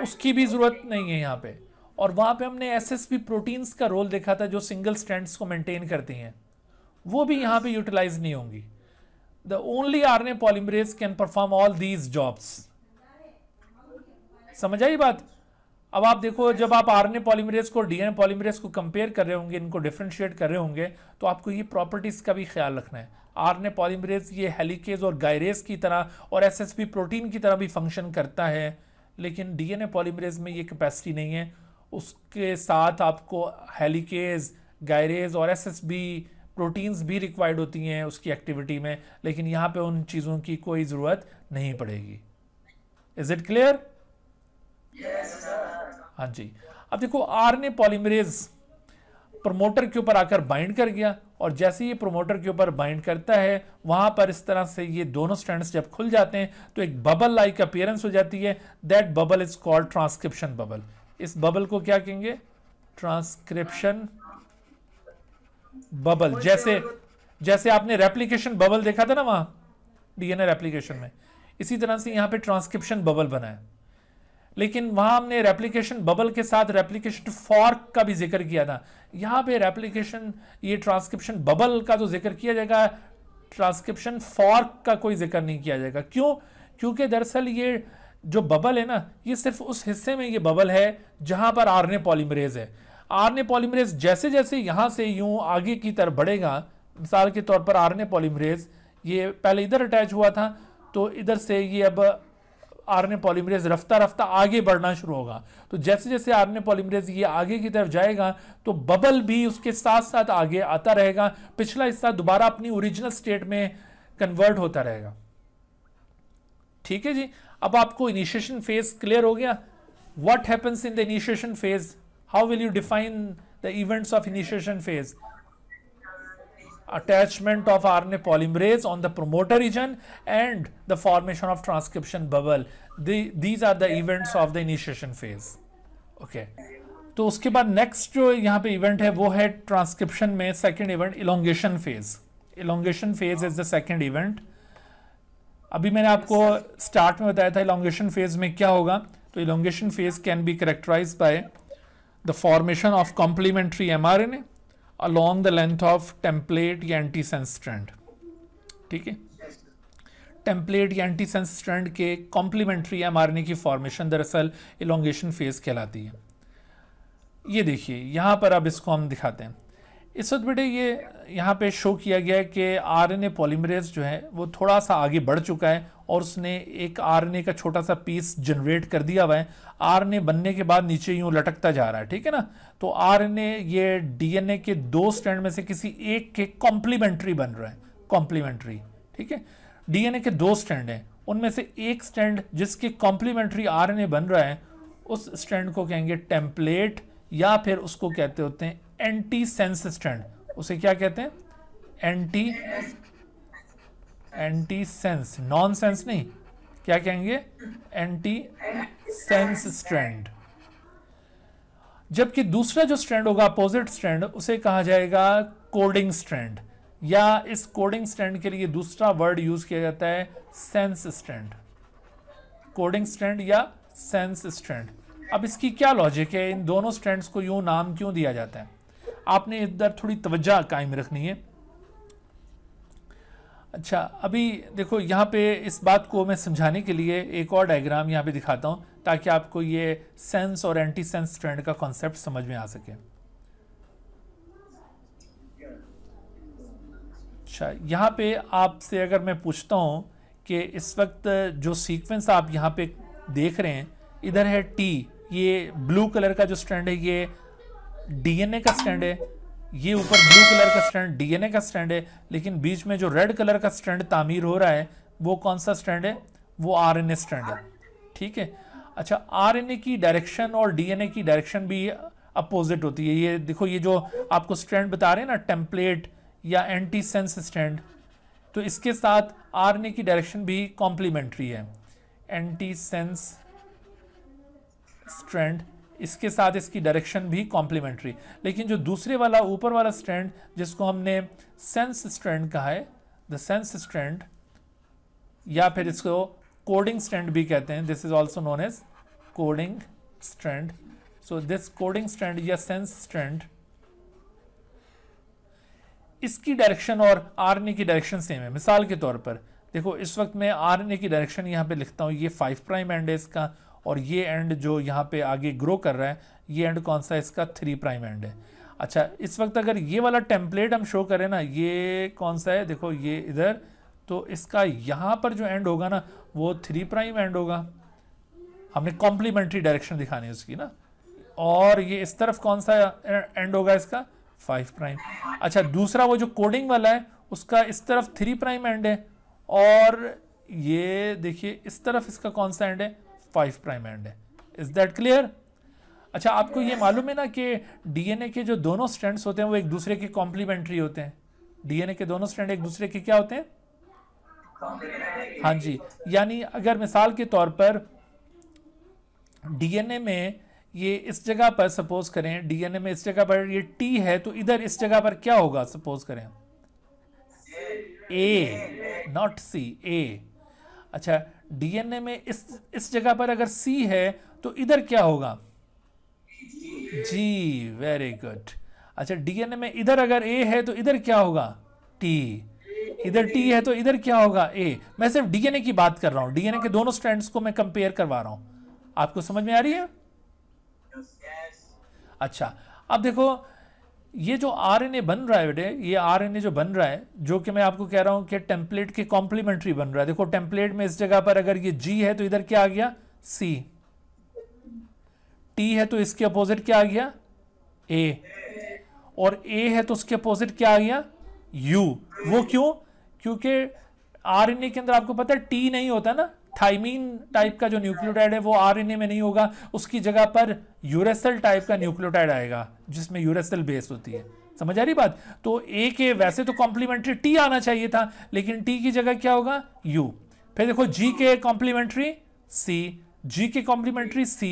उसकी भी जरूरत नहीं है यहां पे और वहाँ पे हमने एस एस पी प्रोटीन्स का रोल देखा था जो सिंगल स्टैंड को मेंटेन करती हैं वो भी यहाँ पे यूटिलाइज नहीं होंगी the only R N polymerase can perform all these jobs समझ आई बात अब आप देखो जब आप आर एन पॉलीमरेज को डी एन पॉलीमरेज को कंपेयर कर रहे होंगे इनको डिफ्रेंशिएट कर रहे होंगे तो आपको ये प्रॉपर्टीज़ का भी ख्याल रखना है आर एन पॉलीमरेज ये हेलिकेज और गायरेज की तरह और एस एस पी प्रोटीन की तरह भी फंक्शन करता है लेकिन डी एन ए पॉलीमरेज में ये कैपेसिटी नहीं है उसके साथ आपको हेलिकेज गायरेज और एस एस बी प्रोटीन्स भी रिक्वायर्ड होती हैं उसकी एक्टिविटी में लेकिन यहाँ पे उन चीज़ों की कोई ज़रूरत नहीं पड़ेगी इज इट क्लियर हाँ जी अब देखो आर ने पॉलीमरेज प्रोमोटर के ऊपर आकर बाइंड कर गया और जैसे ये प्रोमोटर के ऊपर बाइंड करता है वहां पर इस तरह से ये दोनों स्टैंड्स जब खुल जाते हैं तो एक बबल लाइक अपियरेंस हो जाती है that bubble is called transcription bubble इस बबल को क्या कहेंगे ट्रांसक्रिप्शन बबल जैसे जैसे आपने रेप्लीकेशन बबल देखा था ना वहां डीएनए रेप्लीकेशन में इसी तरह से यहां पे ट्रांसक्रिप्शन बबल बना है लेकिन वहां हमने रेप्लीकेशन बबल के साथ रेप्लीकेशन फॉर्क का भी जिक्र किया था यहां पे रेप्लीकेशन ये ट्रांसक्रिप्शन बबल का तो जिक्र किया जाएगा ट्रांसक्रिप्शन फॉर्क का कोई जिक्र नहीं किया जाएगा क्यों क्योंकि दरअसल ये जो बबल है ना ये सिर्फ उस हिस्से में ये बबल है जहां पर आरने पॉलीमरेज है आरने पॉलीमरेज जैसे जैसे यहां से यूं आगे की तरफ बढ़ेगा मिसाल के तौर पर आरने पॉलीमरेज ये पहले इधर अटैच हुआ था तो इधर से ये अब आरने पॉलीमरेज रफ्ता रफ्ता आगे बढ़ना शुरू होगा तो जैसे जैसे आरने पॉलीमरेज ये आगे की तरफ जाएगा तो बबल भी उसके साथ साथ आगे आता रहेगा पिछला हिस्सा दोबारा अपनी ओरिजिनल स्टेट में कन्वर्ट होता रहेगा ठीक है जी अब आपको इनिशिएशन फेज क्लियर हो गया what happens in the initiation phase how will you define the events of initiation phase attachment of RNA polymerase on the promoter region and the formation of transcription bubble these are the events of the initiation phase okay तो उसके बाद नेक्स्ट जो यहाँ पे इवेंट है वो है ट्रांसक्रिप्शन में second event elongation phase elongation phase is the second event अभी मैंने आपको स्टार्ट में बताया था इलांगेशन फेज में क्या होगा तो elongation phase can be characterize by the formation of complementary M R N A along the length of template or antisense strand ठीक है template or antisense strand के complementary M R N A की फॉर्मेशन दरअसल इलांगेशन फेज कहलाती है ये देखिए यहाँ पर अब इसको हम दिखाते हैं इस वक्त बेटे ये यहाँ पे शो किया गया है कि आरएनए पॉलीमरेज जो है वो थोड़ा सा आगे बढ़ चुका है और उसने एक आरएनए का छोटा सा पीस जनरेट कर दिया हुआ है आरएनए बनने के बाद नीचे यूँ लटकता जा रहा है ठीक है ना तो आरएनए ये डीएनए के दो स्टैंड में से किसी एक के कॉम्प्लीमेंट्री बन रहे हैं कॉम्प्लीमेंट्री ठीक है डी के दो स्टैंड हैं उनमें से एक स्टैंड जिसके कॉम्प्लीमेंट्री आर बन रहा है उस स्टैंड को कहेंगे टेम्पलेट या फिर उसको कहते होते हैं एंटी सेंस स्टैंड उसे क्या कहते हैं anti antisense nonsense नहीं क्या कहेंगे एंटी सेंस स्टैंड जबकि दूसरा जो स्टैंड होगा अपोजिट स्टैंड उसे कहा जाएगा कोडिंग स्टैंड या इस कोडिंग स्टैंड के लिए दूसरा वर्ड यूज किया जाता है सेंस स्टैंड कोडिंग स्टैंड या सेंस स्टैंड अब इसकी क्या लॉजिक है इन दोनों स्टैंड को यूं नाम क्यों दिया जाता है आपने इधर थोड़ी तवज्जा कायम रखनी है अच्छा अभी देखो यहाँ पे इस बात को मैं समझाने के लिए एक और डायग्राम यहाँ पे दिखाता हूँ ताकि आपको ये सेंस और एंटी सेंस ट्रेंड का कॉन्सेप्ट समझ में आ सके अच्छा यहाँ पे आपसे अगर मैं पूछता हूँ कि इस वक्त जो सीक्वेंस आप यहाँ पे देख रहे हैं इधर है टी ये ब्लू कलर का जो स्ट्रेंड है ये डीएनए का स्टैंड है ये ऊपर ब्लू कलर का स्टैंड डीएनए का स्टैंड है लेकिन बीच में जो रेड कलर का स्टैंड तामीर हो रहा है वो कौन सा स्टैंड है वो आरएनए स्टैंड है ठीक है अच्छा आरएनए की डायरेक्शन और डीएनए की डायरेक्शन भी अपोजिट होती है ये देखो ये जो आपको स्टैंड बता रहे हैं ना template or antisense stand तो इसके साथ ए की डायरेक्शन भी कॉम्प्लीमेंट्री है एंटी सेंस स्ट्रैंड इसके साथ इसकी डायरेक्शन भी कॉम्प्लीमेंट्री लेकिन जो दूसरे वाला ऊपर वाला स्ट्रैंड जिसको हमने सेंस स्ट्रैंड कहा है द सेंस स्ट्रैंड या फिर इसको कोडिंग स्ट्रैंड भी कहते हैं this is also known as coding strand so this coding strand या सेंस स्ट्रैंड इसकी डायरेक्शन और आर की डायरेक्शन सेम है मिसाल के तौर पर देखो इस वक्त मैं आर की डायरेक्शन यहां पे लिखता हूं ये फाइव प्राइम एंड है इसका और ये एंड जो यहाँ पे आगे ग्रो कर रहा है ये एंड कौन सा है इसका थ्री प्राइम एंड है अच्छा इस वक्त अगर ये वाला टेम्पलेट हम शो करें ना ये कौन सा है देखो ये इधर तो इसका यहाँ पर जो एंड होगा ना वो थ्री प्राइम एंड होगा हमने कॉम्प्लीमेंट्री डायरेक्शन दिखानी है उसकी ना और ये इस तरफ कौन सा एंड होगा इसका फाइव प्राइम अच्छा दूसरा वो जो कोडिंग वाला है उसका इस तरफ थ्री प्राइम एंड है और ये देखिए इस तरफ इसका कौन सा एंड है फाइव प्राइम एंड है इज दैट क्लियर अच्छा आपको ये मालूम है ना कि डीएनए के जो दोनों स्ट्रैंड्स होते हैं वो एक दूसरे के कॉम्प्लीमेंट्री होते हैं डीएनए के दोनों स्ट्रैंड एक दूसरे के क्या होते हैं हाँ जी यानी अगर मिसाल के तौर पर डीएनए में ये इस जगह पर सपोज करें डीएनए में इस जगह पर ये टी है तो इधर इस जगह पर क्या होगा सपोज करें ए नॉट सी ए अच्छा डीएनए में इस इस जगह पर अगर सी है तो इधर क्या होगा जी वेरी गुड अच्छा डीएनए में इधर अगर ए है तो इधर क्या होगा टी इधर टी है तो इधर क्या होगा ए मैं सिर्फ डीएनए की बात कर रहा हूं डीएनए के दोनों स्ट्रैंड्स को मैं कंपेयर करवा रहा हूं आपको समझ में आ रही है अच्छा अब देखो ये जो आरएनए बन रहा है बेटे ये आरएनए जो बन रहा है जो कि मैं आपको कह रहा हूं कि टेम्पलेट के कॉम्प्लीमेंट्री बन रहा है देखो टेम्पलेट में इस जगह पर अगर ये जी है तो इधर क्या आ गया सी टी है तो इसके अपोजिट क्या आ गया ए और ए है तो उसके अपोजिट क्या आ गया यू वो क्यों क्योंकि ए के अंदर आपको पता है टी नहीं होता ना थाइमीन टाइप का जो न्यूक्लियोटाइड है वो आर में नहीं होगा उसकी जगह पर यूरेसल टाइप का न्यूक्लियोटाइड आएगा जिसमें यूरेसल बेस होती है समझ आ रही बात तो ए के वैसे तो कॉम्प्लीमेंट्री टी आना चाहिए था लेकिन टी की जगह क्या होगा यू फिर देखो जी के कॉम्प्लीमेंट्री सी जी के कॉम्प्लीमेंट्री सी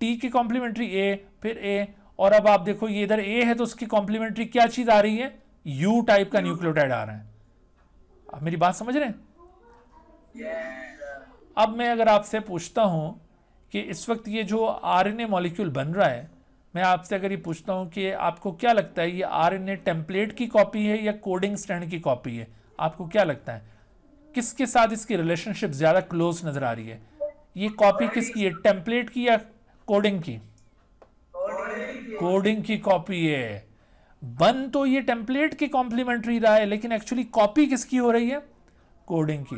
टी के कॉम्प्लीमेंट्री ए फिर ए और अब आप देखो ये इधर ए है तो उसकी कॉम्प्लीमेंट्री क्या चीज आ रही है यू टाइप का न्यूक्लियोटाइड आ रहा है आप मेरी बात समझ रहे हैं yeah. अब मैं अगर आपसे पूछता हूँ कि इस वक्त ये जो आरएनए मॉलिक्यूल बन रहा है मैं आपसे अगर ये पूछता हूँ कि आपको क्या लगता है ये आर एन ए टेम्पलेट की कॉपी है या कोडिंग स्टैंड की कॉपी है आपको क्या लगता है किसके साथ इसकी रिलेशनशिप ज़्यादा क्लोज नज़र आ रही है ये कॉपी किसकी है टेम्पलेट की या कोडिंग की कोडिंग की कॉपी है बन तो ये टेम्पलेट की कॉम्प्लीमेंट्री रहा है लेकिन एक्चुअली कॉपी किसकी हो रही है कोडिंग की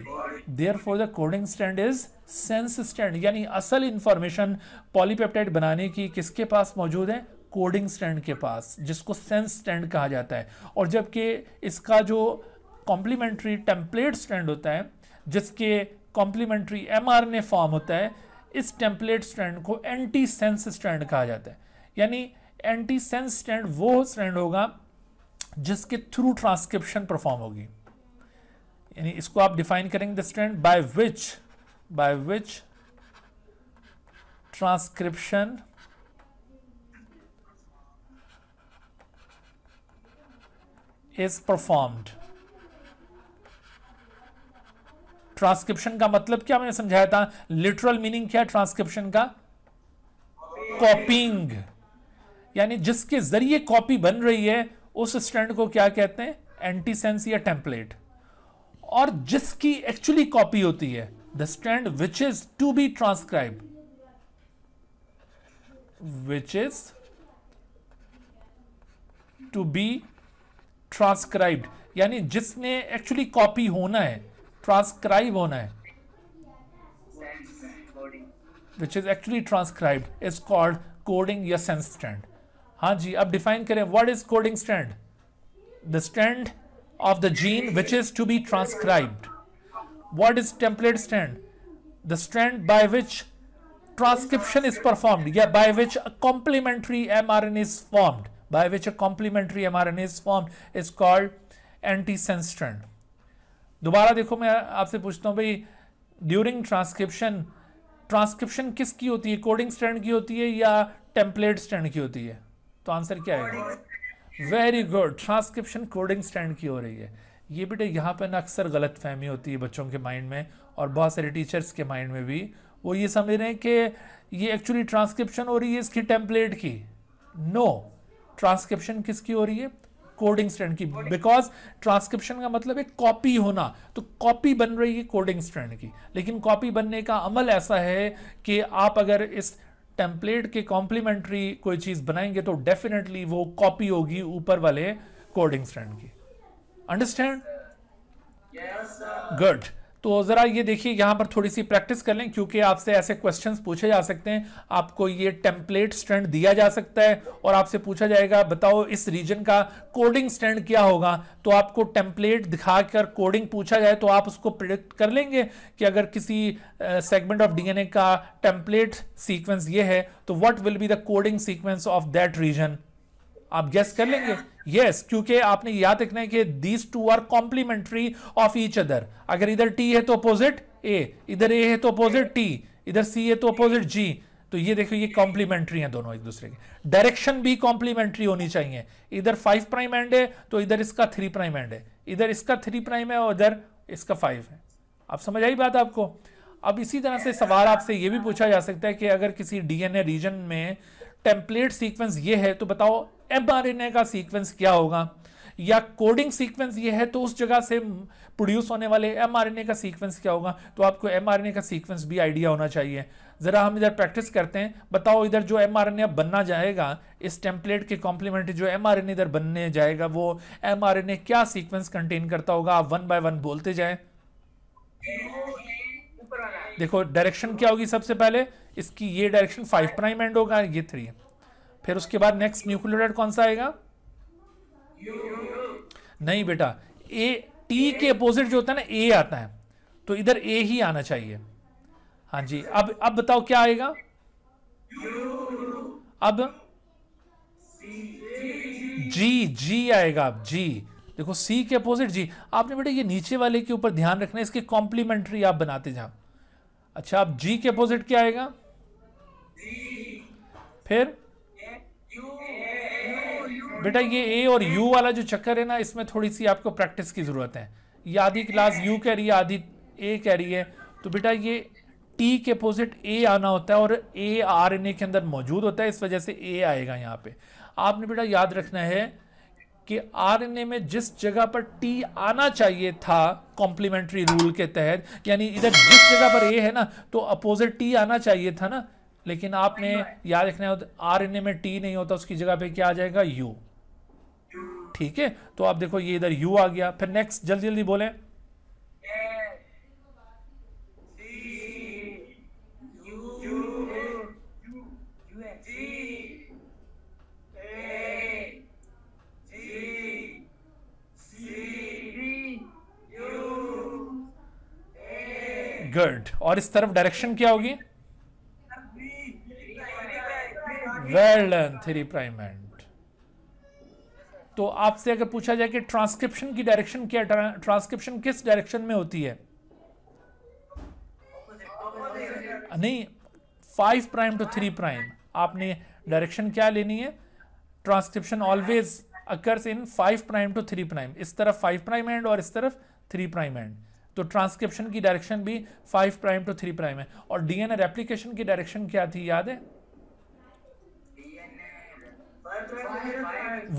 therefore the coding strand is sense strand यानी असल इंफॉर्मेशन पॉलीपेप्टाइड बनाने की किसके पास मौजूद है कोडिंग स्टैंड के पास जिसको सेंस स्टैंड कहा जाता है और जबकि इसका जो कॉम्प्लीमेंट्री टेम्पलेट स्टैंड होता है जिसके कॉम्प्लीमेंट्री ए फॉर्म होता है इस टेम्पलेट स्टैंड को एंटी सेंस स्टैंड कहा जाता है यानी एंटी सेंस स्टैंड वो स्टैंड होगा जिसके थ्रू ट्रांसक्रिप्शन परफॉर्म होगी यानी इसको आप डिफाइन करेंगे the strand by which by which transcription is performed transcription का मतलब क्या मैंने समझाया था लिटरल मीनिंग क्या है ट्रांसक्रिप्शन का कॉपिंग यानी जिसके जरिए कॉपी बन रही है उस स्टैंड को क्या कहते हैं एंटीसेंस या टेम्पलेट और जिसकी एक्चुअली कॉपी होती है the strand which is to be transcribe which is to be transcribed यानी जिसने एक्चुअली कॉपी होना है ट्रांसक्राइब होना है which is actually transcribed is called coding या सेंस स्टैंड हाँ जी अब डिफाइन करें what is coding strand the strand of the gene which is to be transcribed. What is template strand? The strand by which transcription is performed, yeah, by which a complementary mRNA is formed, by which a complementary mRNA is formed is called antisense strand. दोबारा देखो मैं आपसे पूछता हूँ भाई ड्यूरिंग ट्रांसक्रिप्शन ट्रांसक्रिप्शन किसकी होती है कोडिंग स्टैंड की होती है या टेम्पलेट स्टैंड की होती है तो आंसर क्या है very good transcription coding strand की हो रही है ये बेटे यहाँ पर ना अक्सर गलत फहमी होती है बच्चों के माइंड में और बहुत सारे टीचर्स के माइंड में भी वो ये समझ रहे हैं कि ये एक्चुअली ट्रांसक्रिप्शन हो रही है इसकी टेम्पलेट की नो no. ट्रांसक्रिप्शन किसकी हो रही है कोडिंग स्टैंड की बिकॉज ट्रांसक्रिप्शन का मतलब है कॉपी होना तो कॉपी बन रही है कोडिंग स्टैंड की लेकिन कॉपी बनने का अमल ऐसा है कि आप अगर इस टेम्पलेट के कॉम्प्लीमेंट्री कोई चीज़ बनाएंगे तो डेफिनेटली वो कॉपी होगी ऊपर वाले कोडिंग स्टैंड की अंडरस्टैंड गुड तो ज़रा ये देखिए यहाँ पर थोड़ी सी प्रैक्टिस कर लें क्योंकि आपसे ऐसे क्वेश्चंस पूछे जा सकते हैं आपको ये टेम्पलेट स्टैंड दिया जा सकता है और आपसे पूछा जाएगा बताओ इस रीजन का कोडिंग स्टैंड क्या होगा तो आपको टेम्पलेट दिखाकर कोडिंग पूछा जाए तो आप उसको प्रिडिक्ट कर लेंगे कि अगर किसी सेगमेंट ऑफ डी का टेम्पलेट सीक्वेंस ये है तो what will be the coding sequence of that region आप गेस कर लेंगे यस क्योंकि आपने याद रखना है कि these two are complementary of each other अगर इधर टी है तो अपोजिट ए इधर ए है तो अपोजिट टी इधर सी है तो अपोजिट जी तो ये देखो ये कॉम्प्लीमेंट्री हैं दोनों एक दूसरे के डायरेक्शन भी कॉम्प्लीमेंट्री होनी चाहिए इधर फाइव प्राइम एंड है तो इधर इसका थ्री प्राइम एंड है इधर इसका थ्री प्राइम है और इधर इसका फाइव है आप समझ आई बात आपको अब इसी तरह से सवाल आपसे ये भी पूछा जा सकता है कि अगर किसी डीएनए रीजन में टेम्पलेट सीक्वेंस ये है तो बताओ एमआरएनए का सीक्वेंस क्या होगा या कोडिंग सीक्वेंस ये है तो उस जगह से प्रोड्यूस होने वाले एमआरएनए का सीक्वेंस क्या होगा तो आपको एमआरएनए का सीक्वेंस भी आइडिया होना चाहिए ज़रा हम इधर प्रैक्टिस करते हैं बताओ इधर जो एमआरएनए बनना जाएगा इस टेम्पलेट के कॉम्प्लीमेंट जो एमआरएनए इधर बनने जाएगा वो एमआरएनए क्या सीक्वेंस कंटेन करता होगा आप वन बाय वन बोलते जाए देखो डायरेक्शन क्या होगी सबसे पहले इसकी ये डायरेक्शन फाइव प्राइम एंड होगा ये थ्री है फिर उसके बाद नेक्स्ट न्यूक्लियोटाइड कौन सा आएगा नहीं बेटा ए टी के अपोजिट जो होता है ना ए आता है तो इधर ए ही आना चाहिए हाँ जी अब अब बताओ क्या आएगा अब जी जी आएगा अब जी देखो सी के अपोजिट जी आपने बेटा ये नीचे वाले के ऊपर ध्यान रखना इसके कॉम्प्लीमेंट्री आप बनाते जाओ अच्छा अब जी के अपोजिट क्या आएगा फिर बेटा ये ए और यू वाला जो चक्कर है ना इसमें थोड़ी सी आपको प्रैक्टिस की ज़रूरत है ये आधी क्लास यू कह रही है आधी ए कह रही है तो बेटा ये टी के अपोजिट ए आना होता है और ए आर एन ए के अंदर मौजूद होता है इस वजह से ए आएगा यहाँ पे आपने बेटा याद रखना है कि आरएनए में जिस जगह पर टी आना चाहिए था कॉम्प्लीमेंट्री रूल के तहत यानी इधर जिस जगह पर ए है ना तो अपोजिट टी आना चाहिए था ना लेकिन आपने याद रखना है आरएनए में टी नहीं होता उसकी जगह पे क्या आ जाएगा यू ठीक है तो आप देखो ये इधर यू आ गया फिर नेक्स्ट जल्दी जल्दी बोले गुड और इस तरफ डायरेक्शन क्या होगी well done three prime end तो आपसे अगर पूछा जाए कि ट्रांसक्रिप्शन की डायरेक्शन क्या ट्रांसक्रिप्शन किस डायरेक्शन में होती है नहीं five prime to three prime आपने डायरेक्शन क्या लेनी है transcription always occurs in five prime to three prime इस तरफ फाइव प्राइम एंड और इस तरफ थ्री प्राइम एंड तो ट्रांसक्रिप्शन की डायरेक्शन भी five prime to three prime है और डीएनए रेप्लीकेशन की डायरेक्शन क्या थी याद है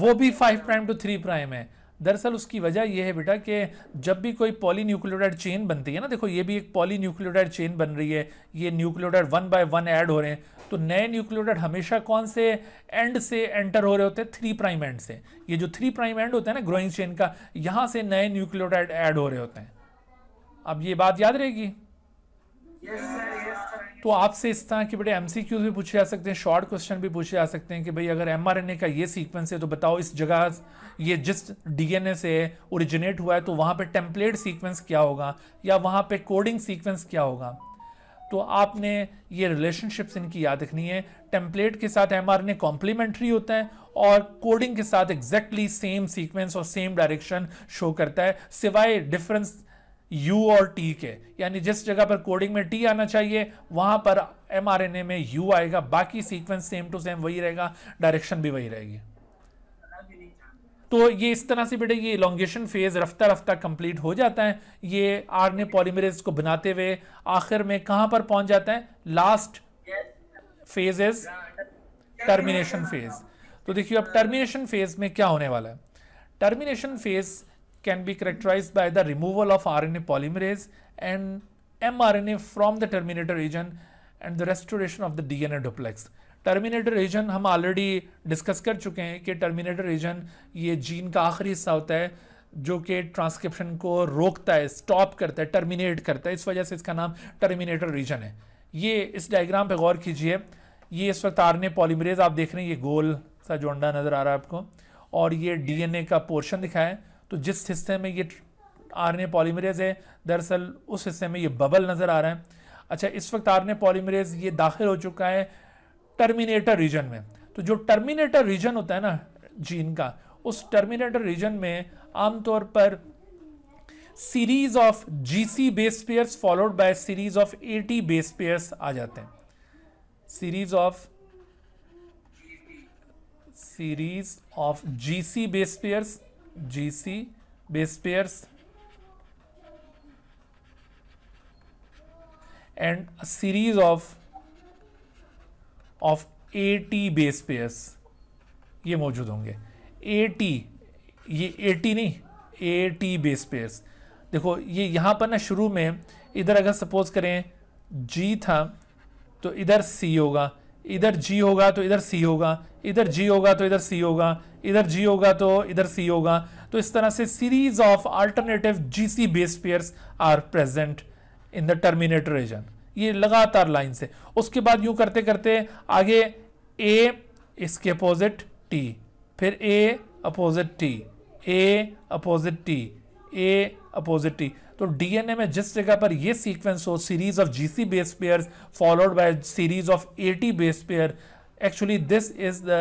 वो भी five prime to three prime है दरअसल उसकी वजह यह है बेटा कि जब भी कोई पॉलीन्यूक्लियोटाइड चेन बनती है ना देखो ये भी एक पॉलीन्यूक्लियोटाइड चेन बन रही है ये nucleotide one by one add हो रहे हैं तो नए न्यूक्लियोटाइड हमेशा कौन से एंड से एंटर हो रहे होते हैं थ्री प्राइम एंड से ये जो थ्री प्राइम एंड होता है ना ग्रोइंग चेन का यहाँ से नए न्यूक्लियोटाइड ऐड हो रहे होते हैं अब ये बात याद रहेगी तो आपसे इस तरह के बड़े एम भी पूछे जा सकते हैं शॉर्ट क्वेश्चन भी पूछे जा सकते हैं कि भाई अगर एम का ये सीक्वेंस है तो बताओ इस जगह ये जिस डीएनए से ओरिजिनेट हुआ है तो वहाँ पे टेम्पलेट सीक्वेंस क्या होगा या वहाँ पे कोडिंग सीक्वेंस क्या होगा तो आपने ये रिलेशनशिप्स इनकी याद रखनी है टेम्पलेट के साथ एम आर कॉम्प्लीमेंट्री होता है और कोडिंग के साथ एग्जैक्टली सेम सीक्वेंस और सेम डायरेक्शन शो करता है सिवाय डिफरेंस यू और टी के यानी जिस जगह पर कोडिंग में टी आना चाहिए वहां पर ए में यू आएगा बाकी सीक्वेंस सेम टू सेम वही रहेगा डायरेक्शन भी वही रहेगी तो ये इस तरह से बेटे ये इलांगेशन फेज रफ्ता रफ्ता कंप्लीट हो जाता है ये आर ने पॉलीमरेज को बनाते हुए आखिर में कहां पर पहुंच जाता है last phase is termination phase तो देखिए अब टर्मिनेशन फेज में क्या होने वाला है termination phase can be characterized by the removal of RNA polymerase and mRNA from the terminator region and the restoration of the DNA duplex. Terminator region हम ऑलरेडी डिस्कस कर चुके हैं कि टर्मिनेटर रीजन ये जीन का आखिरी हिस्सा होता है जो कि ट्रांसक्रिप्शन को रोकता है स्टॉप करता है टर्मिनेट करता है इस वजह से इसका नाम टर्मिनेटर रीजन है ये इस डायग्राम पे गौर कीजिए ये इस वक्त आर पॉलीमरेज आप देख रहे हैं ये गोल सा जोंडा नज़र आ रहा है आपको और ये डी का पोर्शन दिखाया तो जिस हिस्से में ये आर एन पॉलीमरेज है दरअसल उस हिस्से में ये बबल नज़र आ रहा है अच्छा इस वक्त आर एन पॉलीमरेज ये दाखिल हो चुका है टर्मिनेटर रीजन में तो जो टर्मिनेटर रीजन होता है ना जीन का उस टर्मिनेटर रीजन में आमतौर पर series of C base pairs followed by series of AT base pairs आ जाते हैं series of series of C base pairs G C base pairs and a series of of AT base pairs ये मौजूद होंगे AT ये AT नहीं AT base pairs देखो ये यहां पर ना शुरू में इधर अगर सपोज करें G था तो इधर C होगा इधर G होगा तो इधर C होगा इधर जी होगा तो इधर सी होगा इधर जी होगा तो इधर सी होगा तो इस तरह से series of alternative G C base pairs are present in the terminator region ये लगातार लाइन से उसके बाद यूं करते करते आगे ए इसके अपोजिट टी फिर A opposite T A opposite T A opposite T तो डीएनए में जिस जगह पर यह सीक्वेंस हो series of GC base pair followed by series of AT base pair actually this is the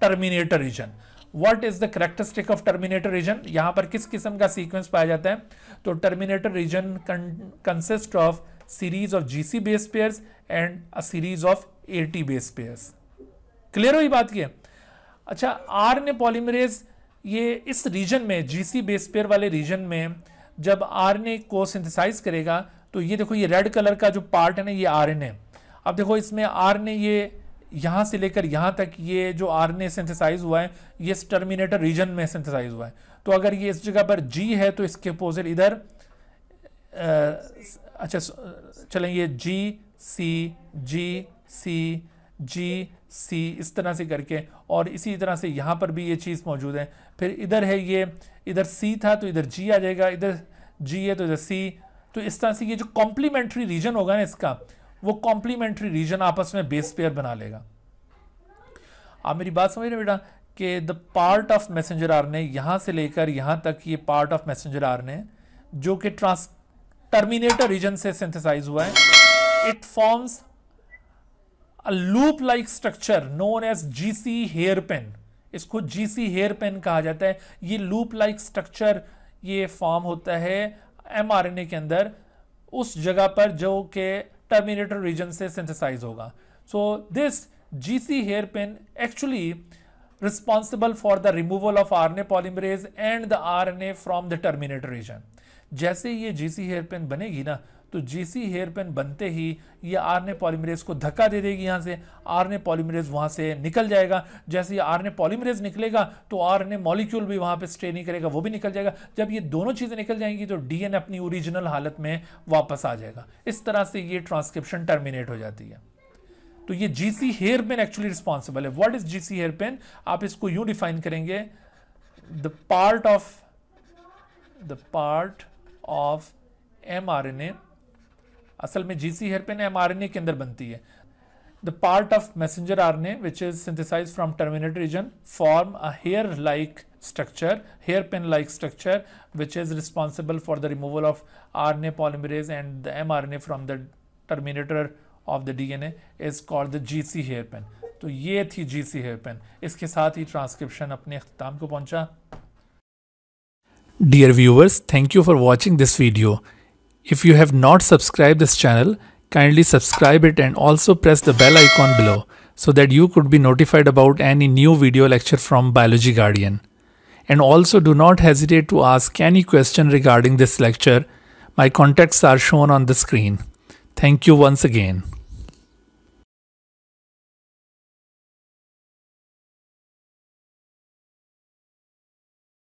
terminator region what is the characteristic of terminator region यहां पर किस किस्म का सीक्वेंस पाया जाता है तो terminator region consist of series of C base pair and a series of T base pairs clear हुई बात ये अच्छा आर ने पॉलीमरेज ये इस रीजन में जीसी बेस पेयर वाले रीजन में जब आर ने को सिंथिसाइज करेगा तो ये देखो ये रेड कलर का जो पार्ट है ना ये आर है अब देखो इसमें आर ने ये यहां से लेकर यहां तक ये जो आर सिंथेसाइज हुआ है ये इस टर्मिनेटर रीजन में सिंथेसाइज हुआ है तो अगर ये इस जगह पर जी है तो इसके अपोजिट इधर अच्छा चलें ये जी सी जी सी जी सी इस तरह से करके और इसी तरह से यहाँ पर भी ये चीज़ मौजूद है फिर इधर है ये इधर सी था तो इधर जी आ जाएगा इधर जी है तो इधर सी तो इस तरह से ये जो कॉम्प्लीमेंट्री रीजन होगा ना इसका वो कॉम्प्लीमेंट्री रीजन आपस में बेस पेयर बना लेगा आप मेरी बात समझ रहे बेटा कि the part of messenger R ने यहां से लेकर यहां तक ये पार्ट ऑफ मैसेंजर आर ने जो कि ट्रांस टर्मिनेटर रीजन से सिंथेसाइज हुआ है it forms a loop like structure known as GC hairpin इसको जीसी हेयर पेन कहा जाता है ये लूप लाइक स्ट्रक्चर ये फॉर्म होता है एमआरएनए के अंदर उस जगह पर जो के टर्मिनेटर रीजन से सिंथेसाइज होगा so this G C hairpin actually responsible for the removal of R N A polymerase and the R N A from the terminator region जैसे ये जीसी हेयर पेन बनेगी ना तो जीसी हेयर पेन बनते ही ये आर ने पॉलीमरेज को धक्का दे देगी यहाँ से आर ने पॉलीमरेज वहाँ से निकल जाएगा जैसे ये आर ने पॉलीमरेज निकलेगा तो आर ने मॉलिक्यूल भी वहाँ पे स्टे नहीं करेगा वो भी निकल जाएगा जब ये दोनों चीज़ें निकल जाएंगी तो डी अपनी ओरिजिनल हालत में वापस आ जाएगा इस तरह से ये ट्रांसक्रिप्शन टर्मिनेट हो जाती है तो ये G C hairpin actually responsible है what is G C hairpin आप इसको यू डिफाइन करेंगे the part of the part of M R N A असल में GC C hairpin M R के अंदर बनती है the part of messenger R N A which is synthesize from terminate region form a hair like structure hairpin like structure which is responsible for the removal of R N A polymerase and the M R N A from the terminator of the D N A is called the G C hairpin तो ये थी जी सी हेयर पेन इसके साथ ही ट्रांसक्रिप्शन अपने अख्ताम को पहुँचा dear viewers thank you for watching this video If you have not subscribed this channel, kindly subscribe it and also press the bell icon below so that you could be notified about any new video lecture from Biology Guardian. And also do not hesitate to ask any question regarding this lecture. My contacts are shown on the screen. Thank you once again.